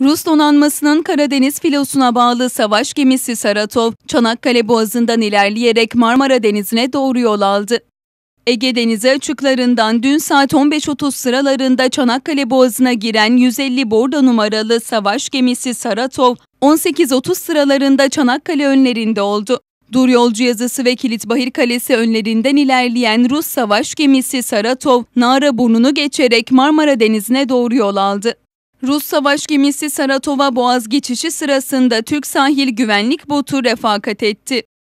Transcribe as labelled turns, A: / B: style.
A: Rus donanmasının Karadeniz filosuna bağlı savaş gemisi Saratov, Çanakkale Boğazı'ndan ilerleyerek Marmara Denizi'ne doğru yol aldı. Ege Denizi açıklarından dün saat 15.30 sıralarında Çanakkale Boğazı'na giren 150 borda numaralı savaş gemisi Saratov, 18.30 sıralarında Çanakkale önlerinde oldu. Dur yolcu yazısı ve kilit Bahir Kalesi önlerinden ilerleyen Rus savaş gemisi Saratov, Nara burnunu geçerek Marmara Denizi'ne doğru yol aldı. Rus savaş gemisi Saratova Boğaz geçişi sırasında Türk sahil güvenlik botu refakat etti.